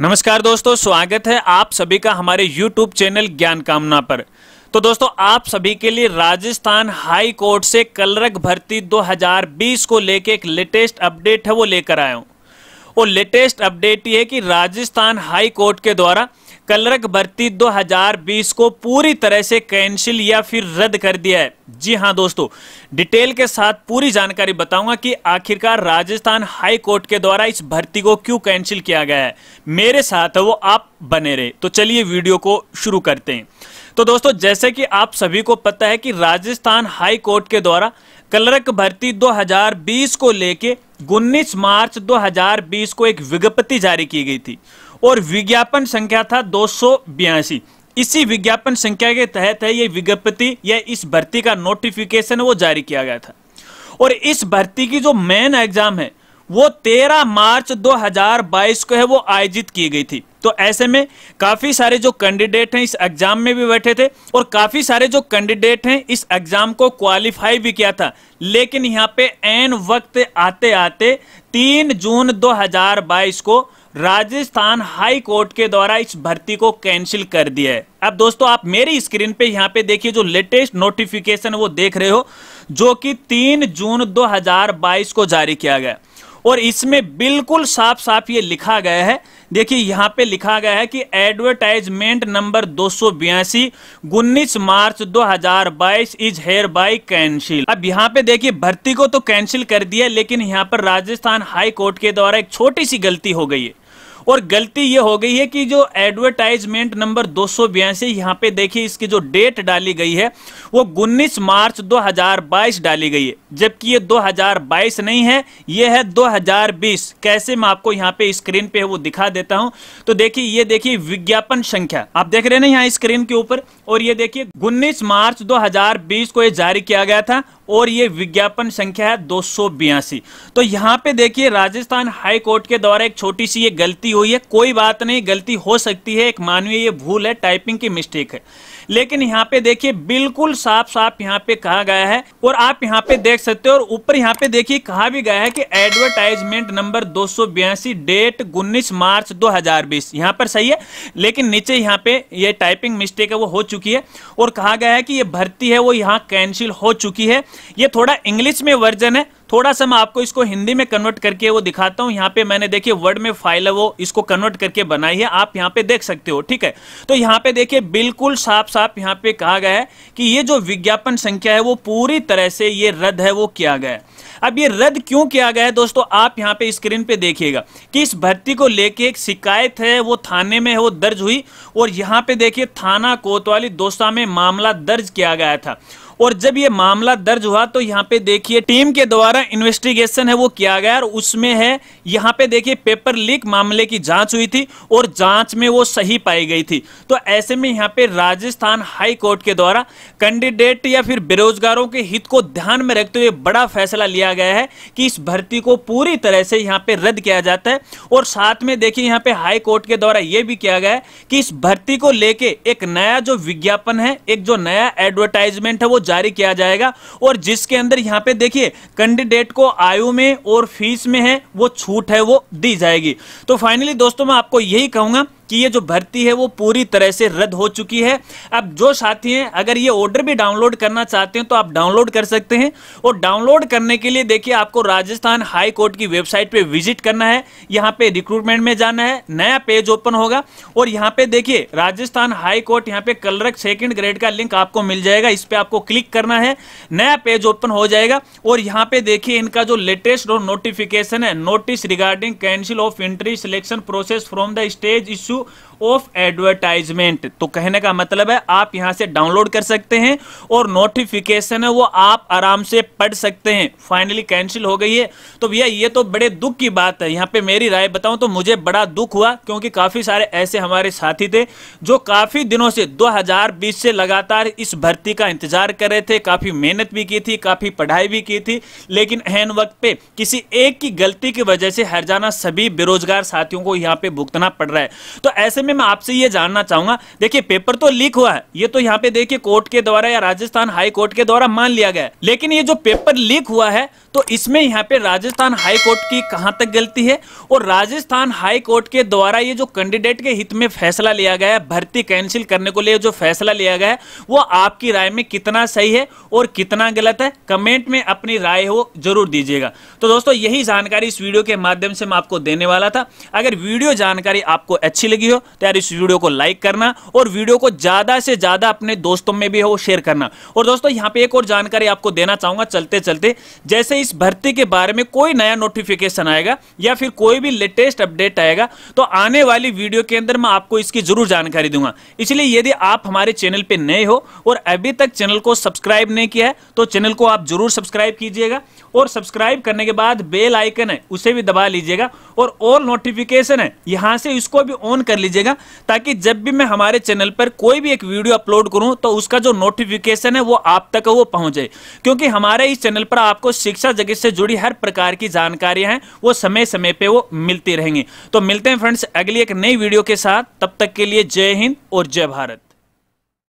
नमस्कार दोस्तों स्वागत है आप सभी का हमारे YouTube चैनल ज्ञान कामना पर तो दोस्तों आप सभी के लिए राजस्थान हाई कोर्ट से कलरक भर्ती 2020 को लेके एक लेटेस्ट अपडेट है वो लेकर आया हूँ वो लेटेस्ट अपडेट ये है कि राजस्थान हाई कोर्ट के द्वारा कलरक भर्ती 2020 को पूरी तरह से कैंसिल या फिर रद्द कर दिया है जी हाँ दोस्तों डिटेल के साथ पूरी जानकारी बताऊंगा कि आखिरकार राजस्थान हाई कोर्ट के द्वारा इस भर्ती को क्यों कैंसिल किया गया है मेरे साथ वो आप बने रहे तो चलिए वीडियो को शुरू करते हैं तो दोस्तों जैसे कि आप सभी को पता है कि राजस्थान हाई कोर्ट के द्वारा कलरक भर्ती 2020 को लेके 19 मार्च 2020 को एक विज्ञप्ति जारी की गई थी और विज्ञापन संख्या था दो इसी विज्ञापन संख्या के तहत है ये विज्ञप्ति या इस भर्ती का नोटिफिकेशन वो जारी किया गया था और इस भर्ती की जो मेन एग्जाम है वो 13 मार्च 2022 को है वो आयोजित की गई थी तो ऐसे में काफी सारे जो कैंडिडेट हैं इस एग्जाम में भी बैठे थे और काफी सारे जो कैंडिडेट हैं इस एग्जाम को क्वालिफाई भी किया था लेकिन यहाँ पे एन वक्त आते आते तीन जून 2022 को राजस्थान हाई कोर्ट के द्वारा इस भर्ती को कैंसिल कर दिया है अब दोस्तों आप मेरी स्क्रीन पे यहाँ पे देखिए जो लेटेस्ट नोटिफिकेशन वो देख रहे हो जो कि तीन जून 2022 को जारी किया गया और इसमें बिल्कुल साफ साफ ये लिखा गया है देखिए यहां पे लिखा गया है कि एडवर्टाइजमेंट नंबर दो सौ बयासी उन्नीस मार्च 2022 इज हेयर बाई कैंसिल अब यहां पे देखिए भर्ती को तो कैंसिल कर दिया लेकिन यहां पर राजस्थान हाई कोर्ट के द्वारा एक छोटी सी गलती हो गई है और गलती ये हो गई है कि जो एडवर्टाइजमेंट नंबर दो सौ यहां पे देखिए इसकी जो डेट डाली गई है वो उन्नीस मार्च 2022 डाली गई है जबकि ये 2022 नहीं है ये है 2020 कैसे मैं आपको यहाँ पे स्क्रीन पे वो दिखा देता हूं तो देखिए ये देखिए विज्ञापन संख्या आप देख रहे हैं ना यहाँ स्क्रीन के ऊपर और ये देखिए उन्नीस मार्च दो को ये जारी किया गया था और ये विज्ञापन संख्या है दो तो यहाँ पे देखिए राजस्थान हाई कोर्ट के द्वारा एक छोटी सी ये गलती हुई है कोई बात नहीं गलती हो सकती है एक मानवीय ये भूल है टाइपिंग की मिस्टेक है लेकिन यहाँ पे देखिए बिल्कुल साफ साफ यहाँ पे कहा गया है और आप यहाँ पे देख सकते हो और ऊपर यहाँ पे देखिए कहा भी गया है कि एडवर्टाइजमेंट नंबर दो डेट उन्नीस मार्च 2020 यहाँ पर सही है लेकिन नीचे यहाँ पे ये टाइपिंग मिस्टेक है वो हो चुकी है और कहा गया है कि ये भर्ती है वो यहाँ कैंसिल हो चुकी है ये थोड़ा इंग्लिश में वर्जन है थोड़ा सा मैं आपको इसको हिंदी में कन्वर्ट करके वो दिखाता हूं यहाँ पे मैंने देखिए वर्ड में फाइल है वो इसको कन्वर्ट करके बनाई है आप यहाँ पे देख सकते हो ठीक है तो यहाँ पे देखिए बिल्कुल साफ साफ यहाँ पे कहा गया है कि ये जो विज्ञापन संख्या है वो पूरी तरह से ये रद्द है वो किया गया है अब ये रद्द क्यों किया गया है दोस्तों आप यहाँ पे स्क्रीन पे देखिएगा कि इस भर्ती को लेके एक शिकायत है वो थाने में है वो दर्ज हुई और यहाँ पे देखिए थाना कोतवाली दोस्ता में मामला दर्ज किया गया था और जब ये मामला दर्ज हुआ तो यहाँ पे देखिए टीम के द्वारा इन्वेस्टिगेशन है वो किया गया और उसमें है यहाँ पे देखिए पेपर लीक मामले की जांच हुई थी और जांच में वो सही पाई गई थी तो ऐसे में यहाँ पे राजस्थान हाई कोर्ट के द्वारा कैंडिडेट या फिर बेरोजगारों के हित को ध्यान में रखते हुए बड़ा फैसला लिया गया है कि इस भर्ती को पूरी तरह से यहाँ पे रद्द किया जाता है और साथ में देखिए यहाँ पे हाई कोर्ट के द्वारा यह भी किया गया है कि इस भर्ती को लेके एक नया जो विज्ञापन है एक जो नया एडवर्टाइजमेंट है वो जारी किया जाएगा और जिसके अंदर यहाँ पे देखिए कैंडिडेट को आयु में और फीस में है वो छूट है वो दी जाएगी तो फाइनली दोस्तों मैं आपको यही कहूंगा कि ये जो भर्ती है वो पूरी तरह से रद्द हो चुकी है अब जो साथी हैं अगर ये ऑर्डर भी डाउनलोड करना चाहते हैं तो आप डाउनलोड कर सकते हैं और डाउनलोड करने के लिए देखिए आपको राजस्थान हाई कोर्ट की वेबसाइट पे विजिट करना है यहाँ पे रिक्रूटमेंट में जाना है नया पेज ओपन होगा और यहाँ पे देखिए राजस्थान हाई कोर्ट यहाँ पे कलरक सेकेंड ग्रेड का लिंक आपको मिल जाएगा इस पर आपको क्लिक करना है नया पेज ओपन हो जाएगा और यहाँ पे देखिए इनका जो लेटेस्ट नोटिफिकेशन है notice regarding cancel of entry selection process from the stage issue issue of advertisement तो कहने का मतलब है आप यहां से डाउनलोड कर सकते हैं और नोटिफिकेशन है वो आप आराम से पढ़ सकते हैं फाइनली कैंसिल हो गई है तो भैया ये तो बड़े दुख की बात है यहां पे मेरी राय बताऊं तो मुझे बड़ा दुख हुआ क्योंकि काफी सारे ऐसे हमारे साथी थे जो काफी दिनों से दो से लगातार इस भर्ती का इंतजार कर रहे थे काफी मेहनत भी की थी काफी पढ़ाई भी की थी लेकिन एहन वक्त पे किसी एक की गलती की वजह से हर सभी बेरोजगार साथियों को यहाँ पे भुगतना पड़ रहा है तो तो ऐसे में मैं आपसे ये जानना चाहूंगा देखिए पेपर तो लीक हुआ है ये तो यहाँ पे देखिए कोर्ट के द्वारा या राजस्थान हाई कोर्ट के द्वारा मान लिया गया है लेकिन ये जो पेपर लीक हुआ है तो इसमें यहाँ पे राजस्थान हाई कोर्ट की कहां तक गलती है और राजस्थान हाई कोर्ट के द्वारा ये जो कैंडिडेट के हित में फैसला लिया गया है भर्ती कैंसिल करने को लिए जो फैसला लिया गया है वो आपकी राय में कितना सही है और कितना गलत है कमेंट में अपनी राय हो जरूर दीजिएगा तो दोस्तों यही जानकारी इस वीडियो के माध्यम से मैं आपको देने वाला था अगर वीडियो जानकारी आपको अच्छी लगी हो तो यार इस वीडियो को लाइक करना और वीडियो को ज्यादा से ज्यादा अपने दोस्तों में भी हो शेयर करना और दोस्तों यहाँ पे एक और जानकारी आपको देना चाहूंगा चलते चलते जैसे इस भर्ती के बारे में कोई नया नोटिफिकेशन आएगा या फिर कोई भी लेटेस्ट अपडेट आएगा तो आने वाली वीडियो के अंदर मैं आपको इसकी जरूर जानकारी दूंगा इसलिए यदि आप हमारे चैनल पर नए हो और अभी तक चैनल को सब्सक्राइब नहीं किया है तो चैनल को आप जरूर सब्सक्राइब कीजिएगा और सब्सक्राइब करने के बाद बेल आइकन है उसे भी दबा लीजिएगा और ऑल नोटिफिकेशन है यहां से इसको भी ऑन कर लीजिएगा ताकि जब भी मैं हमारे चैनल पर कोई भी एक वीडियो अपलोड करूं तो उसका जो नोटिफिकेशन है वो आप तक वो पहुंचे क्योंकि हमारे इस चैनल पर आपको शिक्षा जगत से जुड़ी हर प्रकार की जानकारियां हैं वो समय समय पर वो मिलती रहेंगी तो मिलते हैं फ्रेंड्स अगली एक नई वीडियो के साथ तब तक के लिए जय हिंद और जय भारत